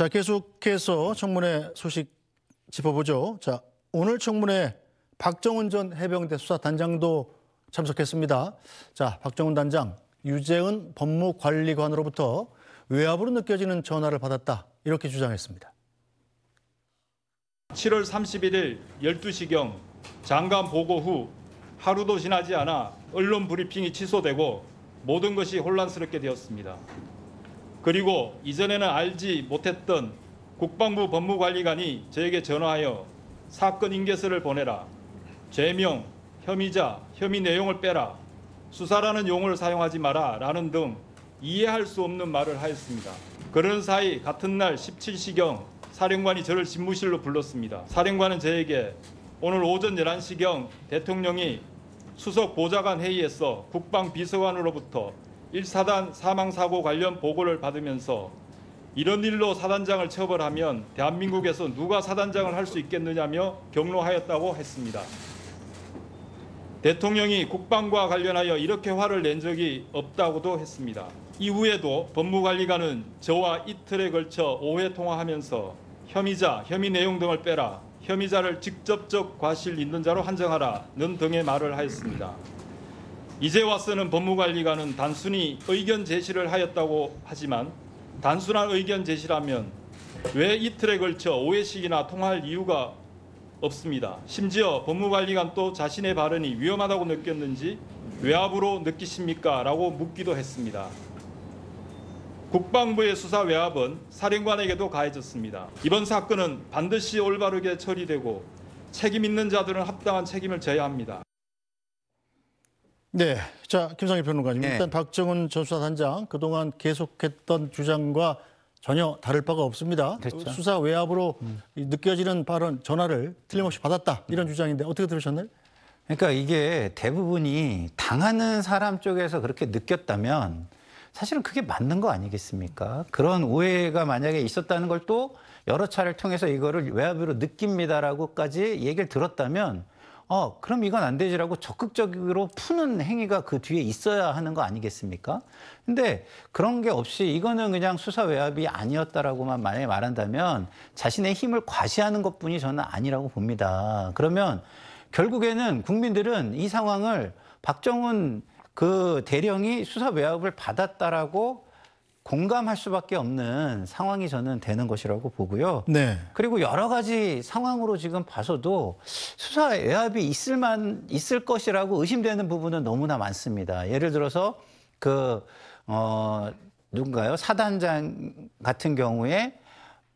자, 계속해서 청문회 소식 짚어보죠. 자, 오늘 청문회 박정훈 전 해병대 수사단장도 참석했습니다. 자, 박정훈 단장, 유재은 법무관리관으로부터 외압으로 느껴지는 전화를 받았다. 이렇게 주장했습니다. 7월 31일 12시경 장관 보고 후 하루도 지나지 않아 언론 브리핑이 취소되고 모든 것이 혼란스럽게 되었습니다. 그리고 이전에는 알지 못했던 국방부 법무관리관이 저에게 전화하여 사건 인계서를 보내라. 죄명, 혐의자, 혐의 내용을 빼라. 수사라는 용어를 사용하지 마라. 라는 등 이해할 수 없는 말을 하였습니다. 그런 사이 같은 날 17시경 사령관이 저를 집무실로 불렀습니다. 사령관은 저에게 오늘 오전 11시경 대통령이 수석 보좌관 회의에서 국방비서관으로부터 1사단 사망사고 관련 보고를 받으면서 이런 일로 사단장을 처벌하면 대한민국에서 누가 사단장을 할 수 있겠느냐며 경로하였다고 했습니다. 대통령이 국방과 관련하여 이렇게 화를 낸 적이 없다고도 했습니다. 이후에도 법무관리관은 저와 이틀에 걸쳐 5회 통화하면서 혐의자, 혐의 내용 등을 빼라, 혐의자를 직접적 과실 있는 자로 한정하라는 등의 말을 하였습니다. 이제 와서는 법무관리관은 단순히 의견 제시를 하였다고 하지만 단순한 의견 제시라면 왜 이틀에 걸쳐 5회씩이나 통할 이유가 없습니다. 심지어 법무관리관도 자신의 발언이 위험하다고 느꼈는지 외압으로 느끼십니까? 라고 묻기도 했습니다. 국방부의 수사 외압은 사령관에게도 가해졌습니다. 이번 사건은 반드시 올바르게 처리되고 책임 있는 자들은 합당한 책임을 져야 합니다. 네. 자, 김상일 평론가님. 네. 일단 박정은 전 수사단장 그동안 계속했던 주장과 전혀 다를 바가 없습니다. 됐죠. 수사 외압으로 음. 느껴지는 발언 전화를 틀림없이 받았다. 이런 주장인데 어떻게 들으셨나요? 그러니까 이게 대부분이 당하는 사람 쪽에서 그렇게 느꼈다면 사실은 그게 맞는 거 아니겠습니까? 그런 오해가 만약에 있었다는 걸 또 여러 차례를 통해서 이거를 외압으로 느낍니다라고까지 얘기를 들었다면 어, 그럼 이건 안 되지라고 적극적으로 푸는 행위가 그 뒤에 있어야 하는 거 아니겠습니까? 근데 그런 게 없이 이거는 그냥 수사 외압이 아니었다라고만 만약에 말한다면 자신의 힘을 과시하는 것 뿐이 저는 아니라고 봅니다. 그러면 결국에는 국민들은 이 상황을 박정훈 그 대령이 수사 외압을 받았다라고 공감할 수밖에 없는 상황이 저는 되는 것이라고 보고요. 네. 그리고 여러 가지 상황으로 지금 봐서도 수사 외압이 있을만 있을 것이라고 의심되는 부분은 너무나 많습니다. 예를 들어서 그 어, 누군가요 사단장 같은 경우에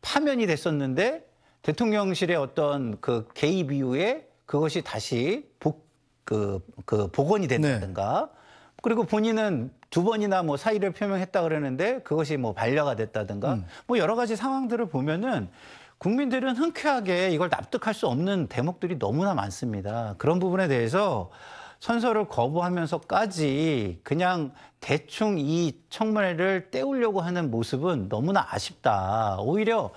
파면이 됐었는데 대통령실의 어떤 그 개입 이후에 그것이 다시 복, 그, 그 복원이 됐다든가. 네. 그리고 본인은 두 번이나 뭐 사의를 표명했다 그러는데 그것이 뭐 반려가 됐다든가 음. 뭐 여러 가지 상황들을 보면은 국민들은 흔쾌하게 이걸 납득할 수 없는 대목들이 너무나 많습니다. 그런 부분에 대해서 선서를 거부하면서까지 그냥 대충 이 청문회를 때우려고 하는 모습은 너무나 아쉽다. 오히려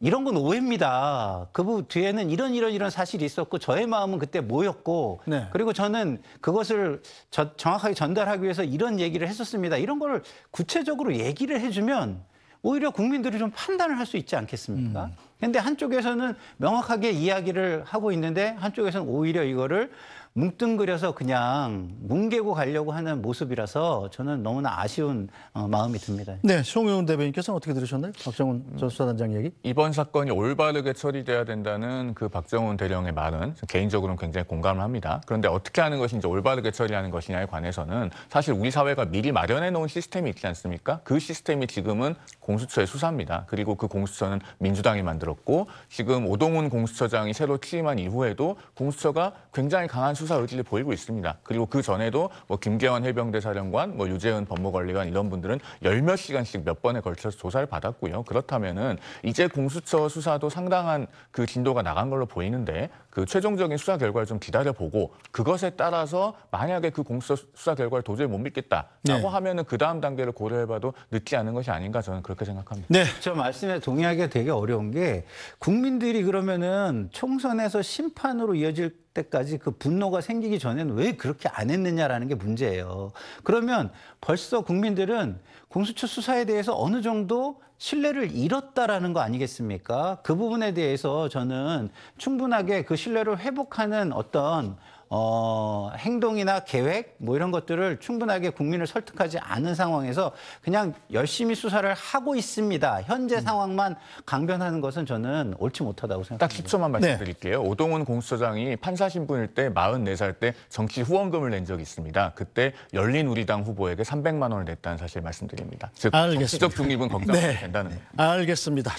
이런 건 오해입니다. 그 뒤에는 이런 이런 이런 사실이 있었고 저의 마음은 그때 모였고 네. 그리고 저는 그것을 저, 정확하게 전달하기 위해서 이런 얘기를 했었습니다. 이런 걸 구체적으로 얘기를 해주면 오히려 국민들이 좀 판단을 할 수 있지 않겠습니까? 음. 근데 한쪽에서는 명확하게 이야기를 하고 있는데 한쪽에서는 오히려 이거를 뭉뚱그려서 그냥 뭉개고 가려고 하는 모습이라서 저는 너무나 아쉬운 어, 마음이 듭니다. 네, 송영 대변인께서는 어떻게 들으셨나요? 박정훈 전 수사단장 얘기? 이번 사건이 올바르게 처리돼야 된다는 그 박정훈 대령의 말은 개인적으로는 굉장히 공감을 합니다. 그런데 어떻게 하는 것인지 올바르게 처리하는 것이냐에 관해서는 사실 우리 사회가 미리 마련해 놓은 시스템이 있지 않습니까? 그 시스템이 지금은 공수처의 수사입니다. 그리고 그 공수처는 민주당이 만들었고 지금 오동훈 공수처장이 새로 취임한 이후에도 공수처가 굉장히 강한 수사 수사 의지를 보이고 있습니다. 그리고 그 전에도 뭐 김계환 해병대사령관, 뭐 유재은 법무관리관 이런 분들은 열 몇 시간씩 몇 번에 걸쳐서 조사를 받았고요. 그렇다면은 이제 공수처 수사도 상당한 그 진도가 나간 걸로 보이는데 그 최종적인 수사 결과를 좀 기다려보고 그것에 따라서 만약에 그 공수처 수사 결과를 도저히 못 믿겠다라고 네. 하면은 그 다음 단계를 고려해봐도 늦지 않은 것이 아닌가 저는 그렇게 생각합니다. 네, 저 말씀에 동의하기가 되게 어려운 게 국민들이 그러면은 총선에서 심판으로 이어질 때까지 그 분노가 생기기 전에는 왜 그렇게 안 했느냐라는 게 문제예요. 그러면 벌써 국민들은 공수처 수사에 대해서 어느 정도 신뢰를 잃었다라는 거 아니겠습니까? 그 부분에 대해서 저는 충분하게 그 신뢰를 회복하는 어떤 어, 행동이나 계획 뭐 이런 것들을 충분하게 국민을 설득하지 않은 상황에서 그냥 열심히 수사를 하고 있습니다. 현재 음. 상황만 강변하는 것은 저는 옳지 못하다고 생각합니다. 딱 10초만 말씀드릴게요. 네. 오동훈 공수처장이 판사 신분일 때 44살 때 정치 후원금을 낸 적이 있습니다. 그때 열린 우리당 후보에게 300만 원을 냈다는 사실 말씀드립니다. 즉 알겠습니다. 정치적 중립은 걱정이 네. 된다는. 네. 알겠습니다.